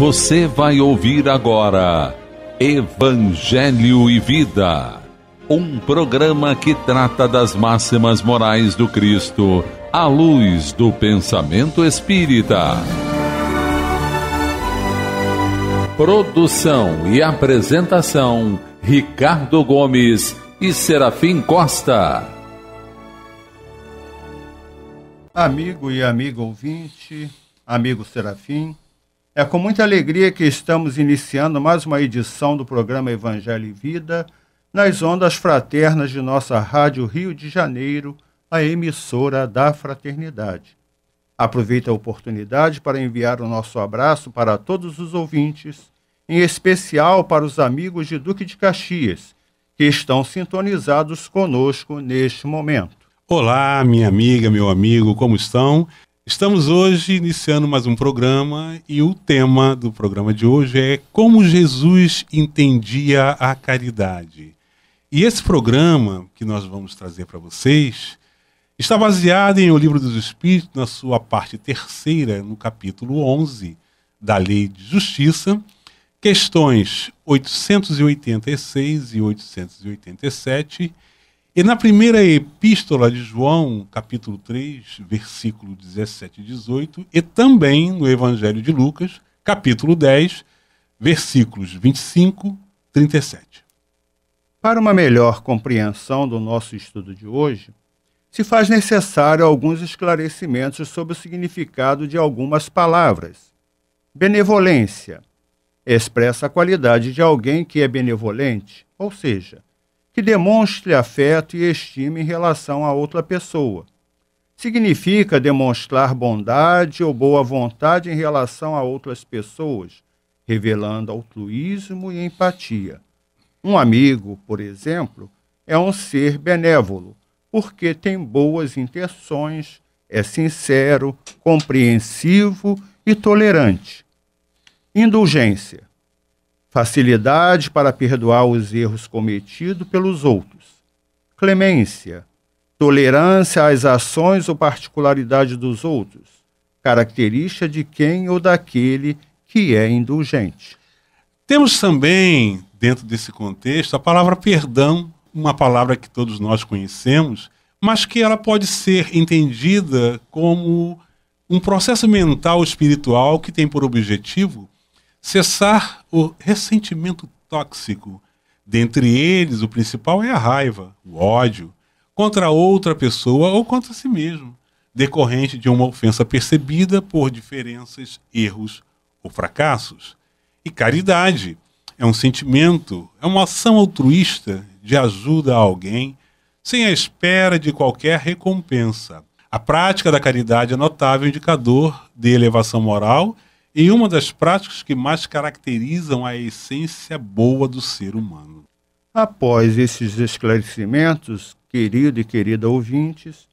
Você vai ouvir agora Evangelho e Vida, um programa que trata das máximas morais do Cristo à luz do pensamento espírita. Produção e apresentação: Ricardo Gomes e Serafim Costa. Amigo e amigo ouvinte, amigo Serafim, é com muita alegria que estamos iniciando mais uma edição do programa Evangelho e Vida nas ondas fraternas de nossa Rádio Rio de Janeiro, a emissora da Fraternidade. Aproveito a oportunidade para enviar o nosso abraço para todos os ouvintes, em especial para os amigos de Duque de Caxias, que estão sintonizados conosco neste momento. Olá, minha amiga, meu amigo, como estão? Estamos hoje iniciando mais um programa e o tema do programa de hoje é Como Jesus Entendia a Caridade. E esse programa que nós vamos trazer para vocês está baseado em O Livro dos Espíritos, na sua parte terceira, no capítulo 11 da Lei de Justiça, questões 886 e 887 e na primeira epístola de João, capítulo 3, versículo 17 e 18, e também no Evangelho de Lucas, capítulo 10, versículos 25 e 37. Para uma melhor compreensão do nosso estudo de hoje, se faz necessário alguns esclarecimentos sobre o significado de algumas palavras. Benevolência expressa a qualidade de alguém que é benevolente, ou seja, que demonstre afeto e estima em relação a outra pessoa. Significa demonstrar bondade ou boa vontade em relação a outras pessoas, revelando altruísmo e empatia. Um amigo, por exemplo, é um ser benévolo, porque tem boas intenções, é sincero, compreensivo e tolerante. Indulgência facilidade para perdoar os erros cometidos pelos outros, clemência, tolerância às ações ou particularidade dos outros, característica de quem ou daquele que é indulgente. Temos também, dentro desse contexto, a palavra perdão, uma palavra que todos nós conhecemos, mas que ela pode ser entendida como um processo mental espiritual que tem por objetivo cessar o ressentimento tóxico. Dentre eles, o principal é a raiva, o ódio, contra outra pessoa ou contra si mesmo, decorrente de uma ofensa percebida por diferenças, erros ou fracassos. E caridade é um sentimento, é uma ação altruísta de ajuda a alguém sem a espera de qualquer recompensa. A prática da caridade é notável indicador de elevação moral em uma das práticas que mais caracterizam a essência boa do ser humano. Após esses esclarecimentos, querido e querida ouvintes,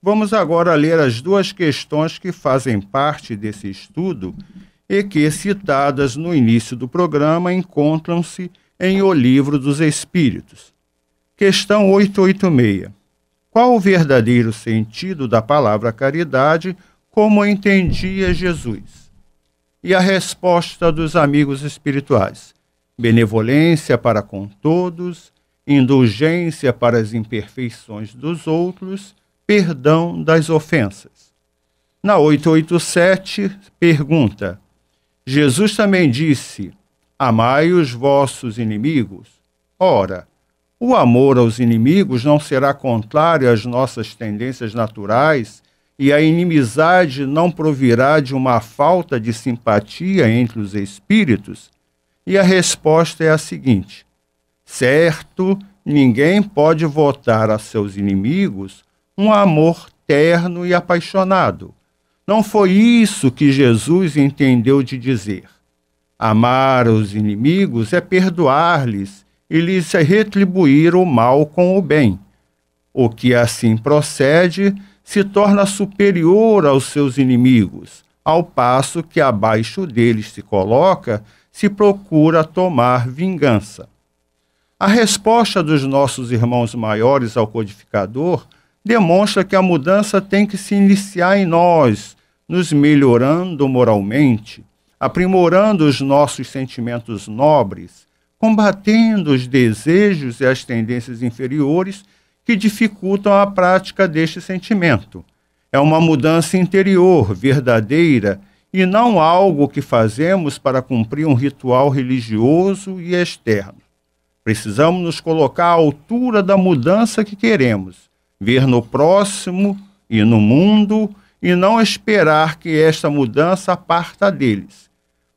vamos agora ler as duas questões que fazem parte desse estudo e que, citadas no início do programa, encontram-se em O Livro dos Espíritos. Questão 886. Qual o verdadeiro sentido da palavra caridade como entendia Jesus? e a resposta dos amigos espirituais. Benevolência para com todos, indulgência para as imperfeições dos outros, perdão das ofensas. Na 887, pergunta: Jesus também disse: Amai os vossos inimigos. Ora, o amor aos inimigos não será contrário às nossas tendências naturais e a inimizade não provirá de uma falta de simpatia entre os espíritos? E a resposta é a seguinte: certo, ninguém pode votar a seus inimigos um amor terno e apaixonado. Não foi isso que Jesus entendeu de dizer. Amar os inimigos é perdoar-lhes e lhes retribuir o mal com o bem. O que assim procede se torna superior aos seus inimigos, ao passo que abaixo deles se coloca, se procura tomar vingança. A resposta dos nossos irmãos maiores ao codificador demonstra que a mudança tem que se iniciar em nós, nos melhorando moralmente, aprimorando os nossos sentimentos nobres, combatendo os desejos e as tendências inferiores que dificultam a prática deste sentimento. É uma mudança interior, verdadeira, e não algo que fazemos para cumprir um ritual religioso e externo. Precisamos nos colocar à altura da mudança que queremos, ver no próximo e no mundo, e não esperar que esta mudança parta deles.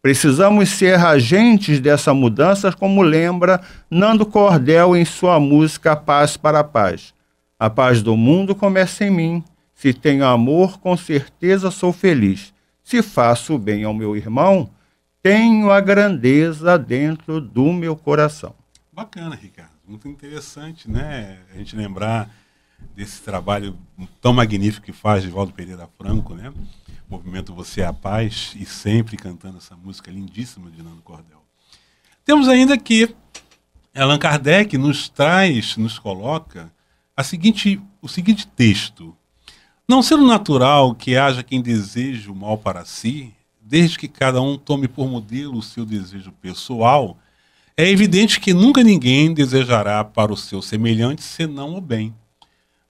Precisamos ser agentes dessa mudança, como lembra Nando Cordel em sua música Paz para a Paz. A paz do mundo começa em mim. Se tenho amor, com certeza sou feliz. Se faço bem ao meu irmão, tenho a grandeza dentro do meu coração. Bacana, Ricardo. Muito interessante, né? A gente lembrar desse trabalho tão magnífico que faz Divaldo Pereira Franco, né? movimento Você é a Paz, e sempre cantando essa música lindíssima de Nando Cordel. Temos ainda que Allan Kardec nos traz, nos coloca a seguinte, o seguinte texto. Não sendo natural que haja quem deseje o mal para si, desde que cada um tome por modelo o seu desejo pessoal, é evidente que nunca ninguém desejará para o seu semelhante senão o bem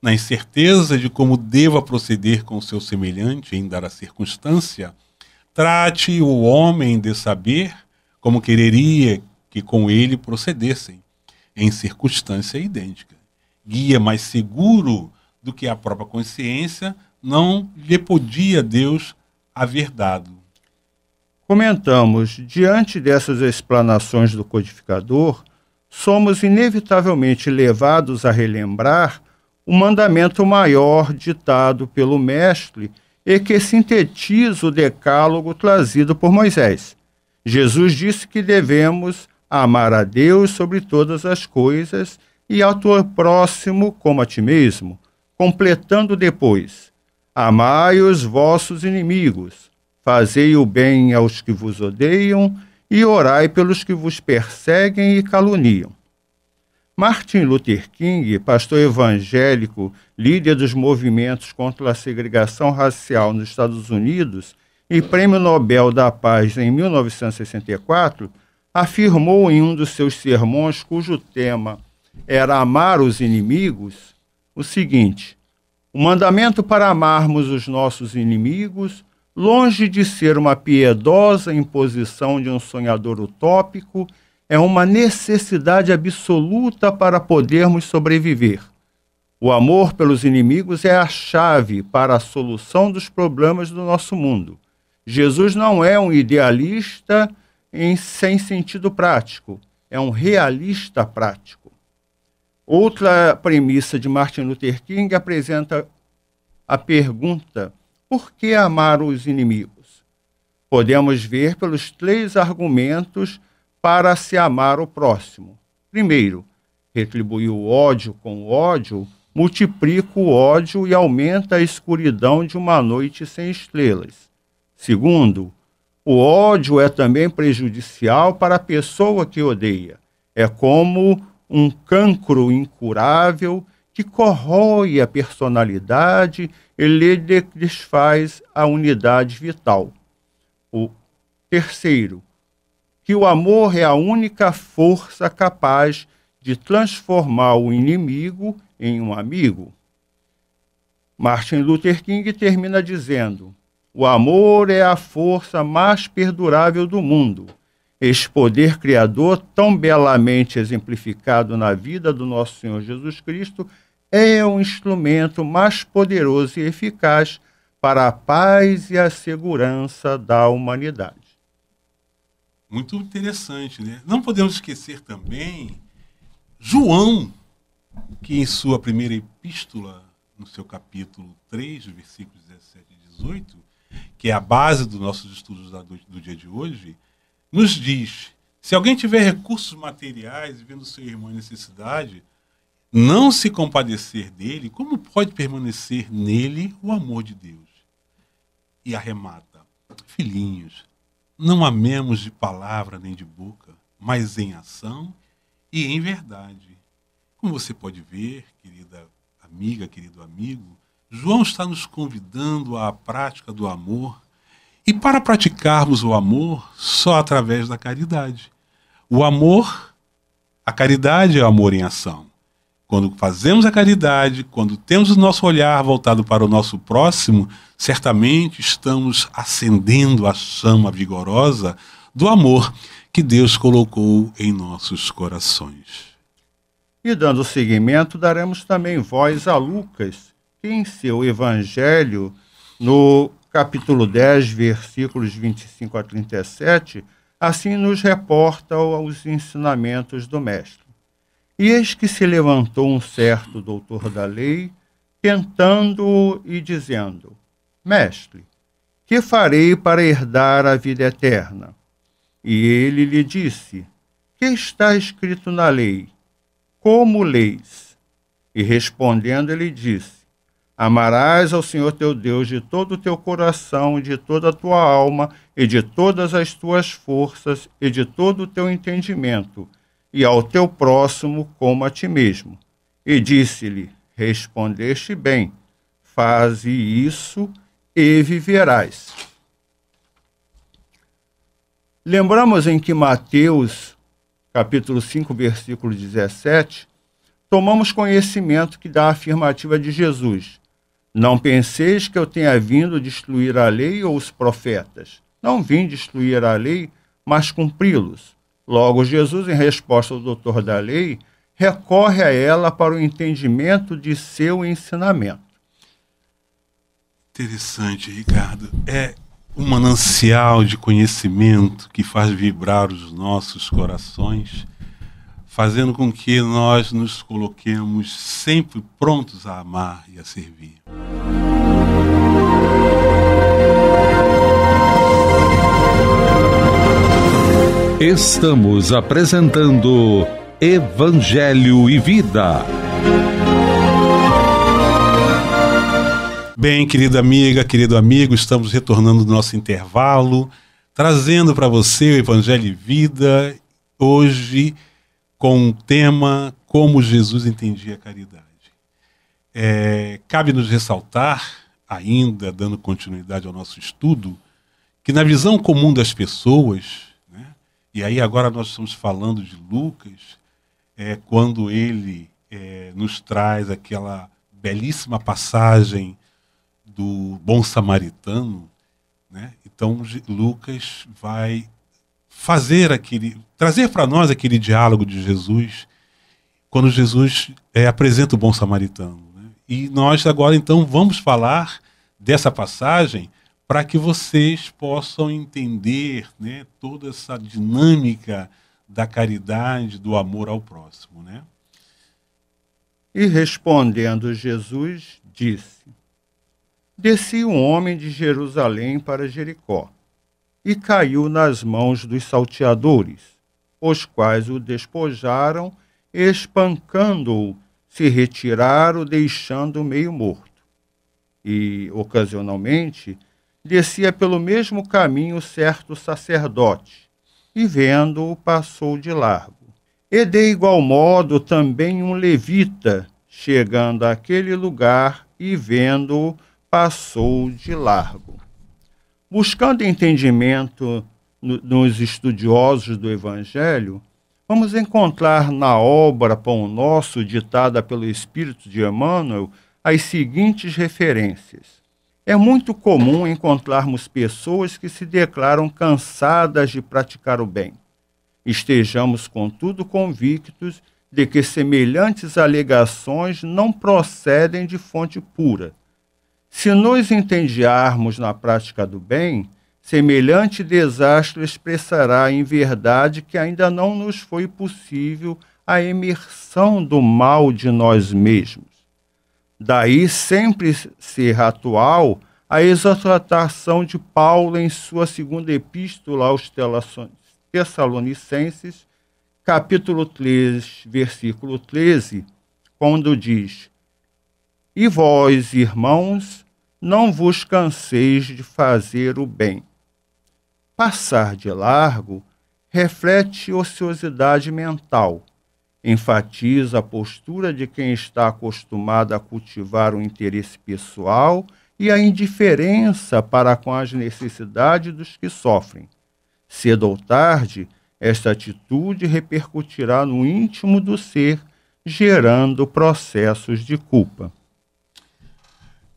na incerteza de como deva proceder com o seu semelhante em dar a circunstância, trate o homem de saber como quereria que com ele procedessem, em circunstância idêntica. Guia mais seguro do que a própria consciência não lhe podia Deus haver dado. Comentamos, diante dessas explanações do codificador, somos inevitavelmente levados a relembrar o mandamento maior ditado pelo Mestre e que sintetiza o decálogo trazido por Moisés. Jesus disse que devemos amar a Deus sobre todas as coisas e ao teu próximo como a ti mesmo, completando depois: Amai os vossos inimigos, fazei o bem aos que vos odeiam e orai pelos que vos perseguem e caluniam. Martin Luther King, pastor evangélico, líder dos movimentos contra a segregação racial nos Estados Unidos e prêmio Nobel da Paz em 1964, afirmou em um dos seus sermões, cujo tema era amar os inimigos, o seguinte: o mandamento para amarmos os nossos inimigos, longe de ser uma piedosa imposição de um sonhador utópico, é uma necessidade absoluta para podermos sobreviver. O amor pelos inimigos é a chave para a solução dos problemas do nosso mundo. Jesus não é um idealista em, sem sentido prático, é um realista prático. Outra premissa de Martin Luther King apresenta a pergunta: por que amar os inimigos? Podemos ver pelos três argumentos para se amar o próximo. Primeiro, retribuir o ódio com ódio multiplica o ódio e aumenta a escuridão de uma noite sem estrelas. Segundo, o ódio é também prejudicial para a pessoa que odeia. É como um cancro incurável que corrói a personalidade e lhe desfaz a unidade vital. O terceiro, que o amor é a única força capaz de transformar o inimigo em um amigo. Martin Luther King termina dizendo: O amor é a força mais perdurável do mundo. Este poder criador, tão belamente exemplificado na vida do nosso Senhor Jesus Cristo, é o um instrumento mais poderoso e eficaz para a paz e a segurança da humanidade muito interessante. Né? Não podemos esquecer também João, que em sua primeira epístola, no seu capítulo 3, versículos 17 e 18, que é a base dos nossos estudos do dia de hoje, nos diz: se alguém tiver recursos materiais e vendo seu irmão em necessidade, não se compadecer dele, como pode permanecer nele o amor de Deus? E arremata: filhinhos, não amemos de palavra nem de boca, mas em ação e em verdade. Como você pode ver, querida amiga, querido amigo, João está nos convidando à prática do amor. E para praticarmos o amor, só através da caridade. O amor, a caridade é o amor em ação. Quando fazemos a caridade, quando temos o nosso olhar voltado para o nosso próximo, certamente estamos acendendo a chama vigorosa do amor que Deus colocou em nossos corações. E dando seguimento, daremos também voz a Lucas, que em seu evangelho, no capítulo 10, versículos 25 a 37, assim nos reporta os ensinamentos do Mestre. E eis que se levantou um certo doutor da lei, tentando e dizendo: Mestre, que farei para herdar a vida eterna? E ele lhe disse: Que está escrito na lei? Como leis? E respondendo, ele disse: Amarás ao Senhor teu Deus de todo o teu coração, de toda a tua alma, e de todas as tuas forças, e de todo o teu entendimento, e ao teu próximo como a ti mesmo. E disse-lhe: Respondeste bem, faze isso e viverás. Lembramos em que Mateus, capítulo 5, versículo 17, tomamos conhecimento que dá a afirmativa de Jesus: Não penseis que eu tenha vindo destruir a lei ou os profetas. Não vim destruir a lei, mas cumpri-los. Logo, Jesus, em resposta ao doutor da lei, recorre a ela para o entendimento de seu ensinamento. Interessante, Ricardo. É um manancial de conhecimento que faz vibrar os nossos corações, fazendo com que nós nos coloquemos sempre prontos a amar e a servir. Estamos apresentando Evangelho e Vida. Bem, querida amiga, querido amigo, estamos retornando do nosso intervalo, trazendo para você o Evangelho e Vida, hoje com o tema Como Jesus Entendia a Caridade. É, cabe nos ressaltar, ainda dando continuidade ao nosso estudo, que na visão comum das pessoas, e aí agora nós estamos falando de Lucas, é, quando ele é, nos traz aquela belíssima passagem do bom samaritano, né? Então Lucas vai fazer aquele, trazer para nós aquele diálogo de Jesus quando Jesus é, apresenta o bom samaritano. Né? E nós agora então vamos falar dessa passagem para que vocês possam entender né, toda essa dinâmica da caridade, do amor ao próximo. Né? E respondendo Jesus, disse: Desci um homem de Jerusalém para Jericó e caiu nas mãos dos salteadores, os quais o despojaram, espancando-o, se retiraram, deixando-o meio morto. E, ocasionalmente, descia pelo mesmo caminho certo sacerdote, e vendo-o passou de largo. E de igual modo também um levita, chegando àquele lugar e vendo-o, passou de largo. Buscando entendimento nos estudiosos do Evangelho, vamos encontrar na obra Pão Nosso, ditada pelo Espírito de Emmanuel, as seguintes referências. É muito comum encontrarmos pessoas que se declaram cansadas de praticar o bem. Estejamos, contudo, convictos de que semelhantes alegações não procedem de fonte pura. Se nos entendiarmos na prática do bem, semelhante desastre expressará em verdade que ainda não nos foi possível a imersão do mal de nós mesmos. Daí sempre ser atual a exortação de Paulo em sua segunda epístola aos Tessalonicenses, capítulo 3, versículo 13, quando diz: E vós, irmãos, não vos canseis de fazer o bem. Passar de largo reflete ociosidade mental enfatiza a postura de quem está acostumado a cultivar o interesse pessoal e a indiferença para com as necessidades dos que sofrem. Cedo ou tarde, esta atitude repercutirá no íntimo do ser, gerando processos de culpa.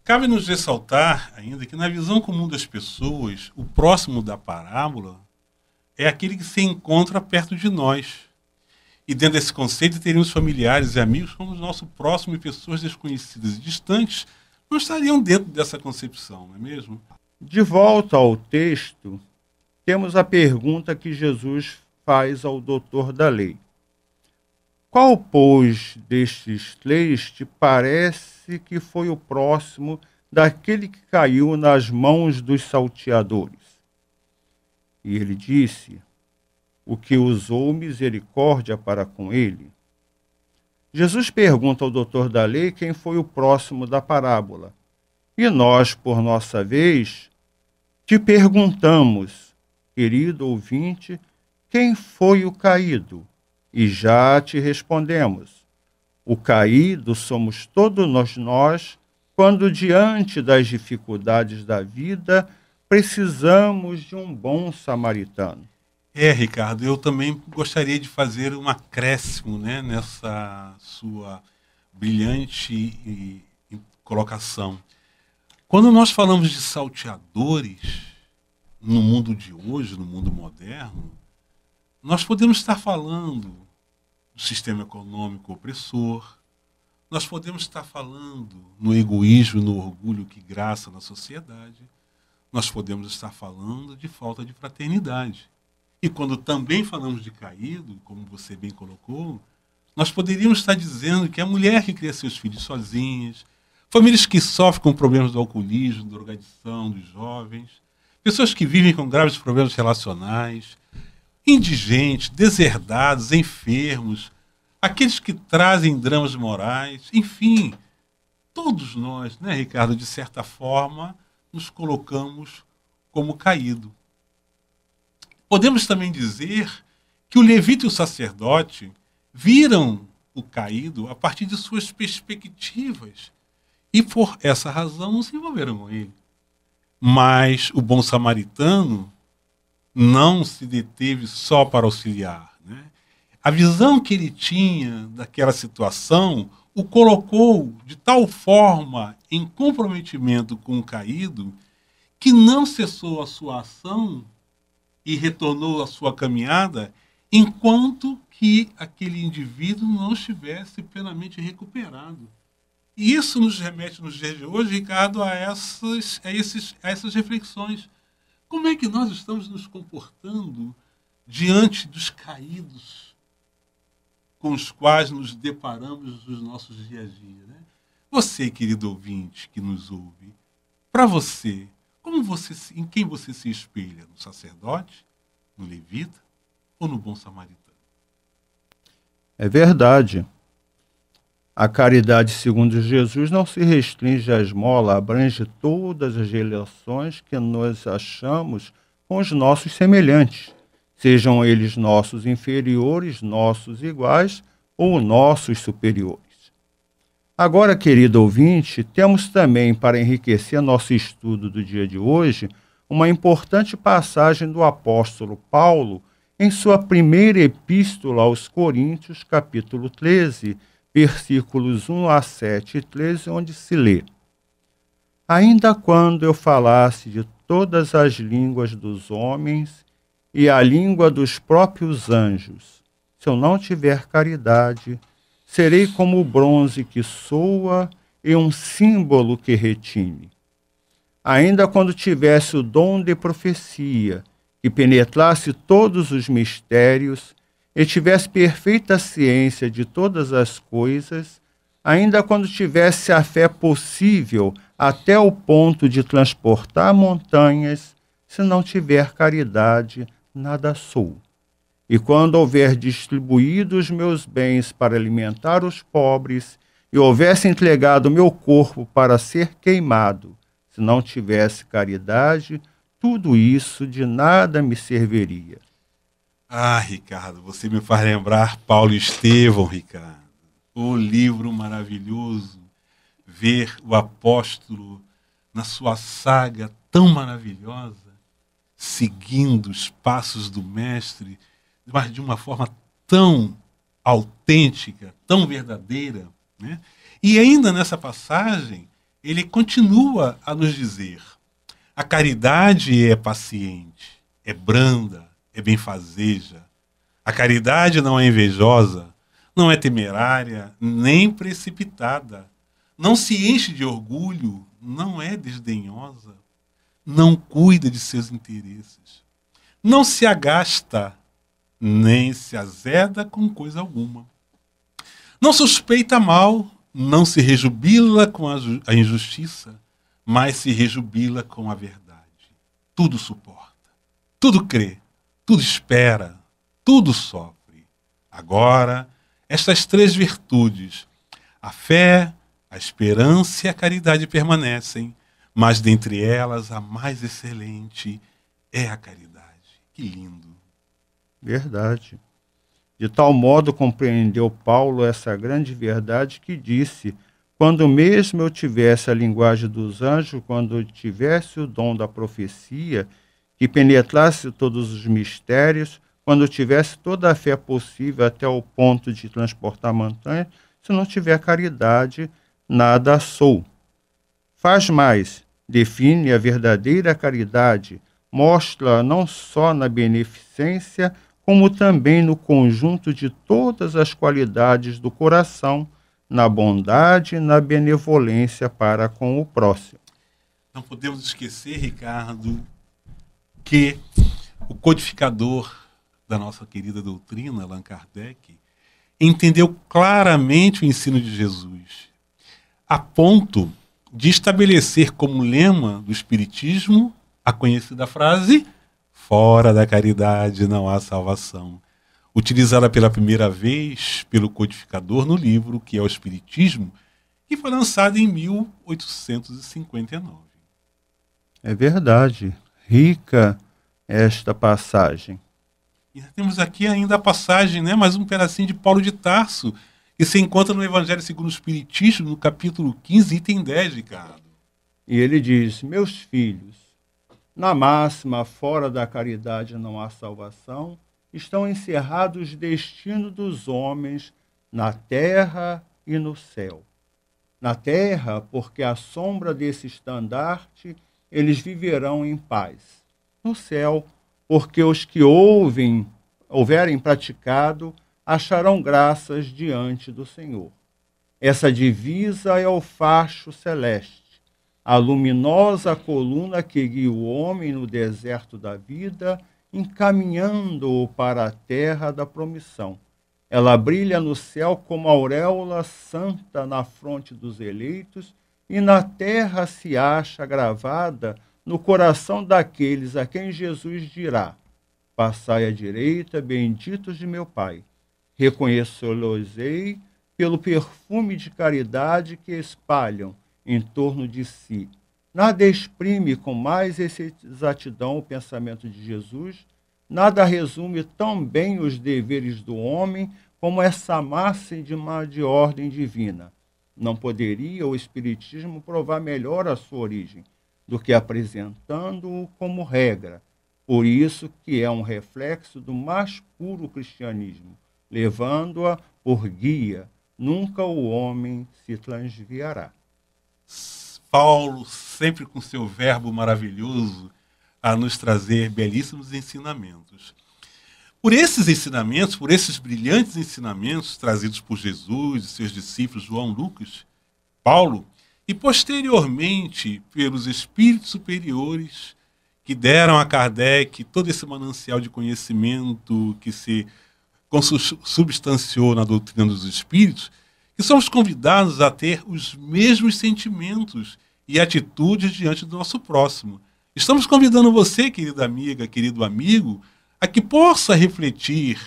Cabe nos ressaltar ainda que, na visão comum das pessoas, o próximo da parábola é aquele que se encontra perto de nós e dentro desse conceito teríamos familiares e amigos como nosso próximo e pessoas desconhecidas e distantes não estariam dentro dessa concepção, não é mesmo? De volta ao texto, temos a pergunta que Jesus faz ao doutor da lei. Qual, pois, destes três te parece que foi o próximo daquele que caiu nas mãos dos salteadores? E ele disse: o que usou misericórdia para com ele. Jesus pergunta ao doutor da lei quem foi o próximo da parábola. E nós, por nossa vez, te perguntamos, querido ouvinte, quem foi o caído? E já te respondemos. O caído somos todos nós, quando diante das dificuldades da vida precisamos de um bom samaritano. É, Ricardo, eu também gostaria de fazer um acréscimo né, nessa sua brilhante colocação. Quando nós falamos de salteadores no mundo de hoje, no mundo moderno, nós podemos estar falando do sistema econômico opressor, nós podemos estar falando no egoísmo, no orgulho que graça na sociedade, nós podemos estar falando de falta de fraternidade. E quando também falamos de caído, como você bem colocou, nós poderíamos estar dizendo que é a mulher que cria seus filhos sozinhas, famílias que sofrem com problemas do alcoolismo, da drogadição dos jovens, pessoas que vivem com graves problemas relacionais, indigentes, deserdados, enfermos, aqueles que trazem dramas morais, enfim, todos nós, né, Ricardo, de certa forma, nos colocamos como caído. Podemos também dizer que o levita e o sacerdote viram o caído a partir de suas perspectivas e por essa razão não se envolveram com ele. Mas o bom samaritano não se deteve só para auxiliar. Né? A visão que ele tinha daquela situação o colocou de tal forma em comprometimento com o caído que não cessou a sua ação e retornou à sua caminhada, enquanto que aquele indivíduo não estivesse plenamente recuperado. E isso nos remete nos dias de hoje, Ricardo, a essas, a, esses, a essas reflexões. Como é que nós estamos nos comportando diante dos caídos com os quais nos deparamos nos nossos dia a dia? Né? Você, querido ouvinte que nos ouve, para você, como você, em quem você se espelha? No sacerdote, no levita ou no bom samaritano? É verdade. A caridade, segundo Jesus, não se restringe à esmola, abrange todas as relações que nós achamos com os nossos semelhantes, sejam eles nossos inferiores, nossos iguais ou nossos superiores. Agora, querido ouvinte, temos também para enriquecer nosso estudo do dia de hoje uma importante passagem do apóstolo Paulo em sua primeira epístola aos Coríntios, capítulo 13, versículos 1 a 7 e 13, onde se lê: Ainda quando eu falasse de todas as línguas dos homens e a língua dos próprios anjos, se eu não tiver caridade, Serei como o bronze que soa e um símbolo que retine. Ainda quando tivesse o dom de profecia, que penetrasse todos os mistérios e tivesse perfeita ciência de todas as coisas, ainda quando tivesse a fé possível até o ponto de transportar montanhas, se não tiver caridade, nada sou. E quando houver distribuído os meus bens para alimentar os pobres, e houvesse entregado o meu corpo para ser queimado, se não tivesse caridade, tudo isso de nada me serviria. Ah, Ricardo, você me faz lembrar Paulo Estevão, Ricardo. O livro maravilhoso, ver o apóstolo na sua saga tão maravilhosa, seguindo os passos do Mestre mas de uma forma tão autêntica, tão verdadeira. Né? E ainda nessa passagem, ele continua a nos dizer: a caridade é paciente, é branda, é benfazeja. A caridade não é invejosa, não é temerária, nem precipitada. Não se enche de orgulho, não é desdenhosa, não cuida de seus interesses. Não se agasta, nem se azeda com coisa alguma. Não suspeita mal, não se rejubila com a injustiça, mas se rejubila com a verdade. Tudo suporta, tudo crê, tudo espera, tudo sofre. Agora, estas três virtudes, a fé, a esperança e a caridade permanecem, mas dentre elas a mais excelente é a caridade. Que lindo! verdade. De tal modo compreendeu Paulo essa grande verdade que disse: Quando mesmo eu tivesse a linguagem dos anjos, quando eu tivesse o dom da profecia, que penetrasse todos os mistérios, quando eu tivesse toda a fé possível até o ponto de transportar montanhas, se não tiver caridade, nada sou. Faz mais, define a verdadeira caridade, mostra não só na beneficência, como também no conjunto de todas as qualidades do coração, na bondade e na benevolência para com o próximo. Não podemos esquecer, Ricardo, que o codificador da nossa querida doutrina, Allan Kardec, entendeu claramente o ensino de Jesus, a ponto de estabelecer como lema do Espiritismo a conhecida frase Fora da caridade não há salvação. Utilizada pela primeira vez pelo codificador no livro que é o Espiritismo, que foi lançado em 1859. É verdade. Rica esta passagem. E temos aqui ainda a passagem, né, mais um pedacinho de Paulo de Tarso, que se encontra no Evangelho segundo o Espiritismo, no capítulo 15, item 10, Ricardo. E ele diz: Meus filhos, na máxima, fora da caridade não há salvação, estão encerrados os destinos dos homens na terra e no céu. Na terra, porque à sombra desse estandarte eles viverão em paz. No céu, porque os que ouvem, houverem praticado, acharão graças diante do Senhor. Essa divisa é o facho celeste a luminosa coluna que guia o homem no deserto da vida, encaminhando-o para a terra da promissão. Ela brilha no céu como a auréola santa na fronte dos eleitos, e na terra se acha gravada no coração daqueles a quem Jesus dirá: Passai à direita, benditos de meu Pai. reconheço los pelo perfume de caridade que espalham, em torno de si. Nada exprime com mais exatidão o pensamento de Jesus, nada resume tão bem os deveres do homem como essa máxima de ordem divina. Não poderia o Espiritismo provar melhor a sua origem do que apresentando-o como regra. Por isso que é um reflexo do mais puro cristianismo, levando-a por guia. Nunca o homem se transviará. Paulo, sempre com seu verbo maravilhoso, a nos trazer belíssimos ensinamentos. Por esses ensinamentos, por esses brilhantes ensinamentos trazidos por Jesus e seus discípulos João, Lucas, Paulo, e posteriormente pelos espíritos superiores que deram a Kardec todo esse manancial de conhecimento que se substanciou na doutrina dos espíritos, e somos convidados a ter os mesmos sentimentos e atitudes diante do nosso próximo. Estamos convidando você, querida amiga, querido amigo, a que possa refletir,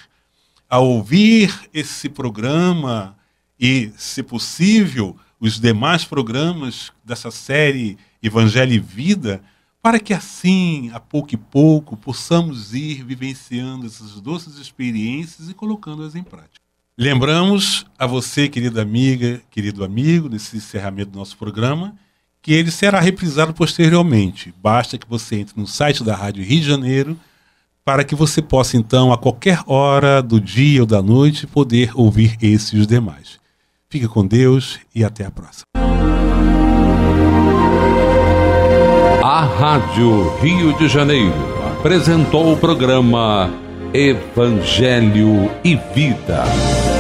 a ouvir esse programa e, se possível, os demais programas dessa série Evangelho e Vida, para que assim, a pouco e pouco, possamos ir vivenciando essas doces experiências e colocando-as em prática. Lembramos a você, querida amiga, querido amigo, nesse encerramento do nosso programa, que ele será reprisado posteriormente. Basta que você entre no site da Rádio Rio de Janeiro para que você possa, então, a qualquer hora do dia ou da noite, poder ouvir esse e os demais. Fique com Deus e até a próxima. A Rádio Rio de Janeiro apresentou o programa Evangelho e Vida.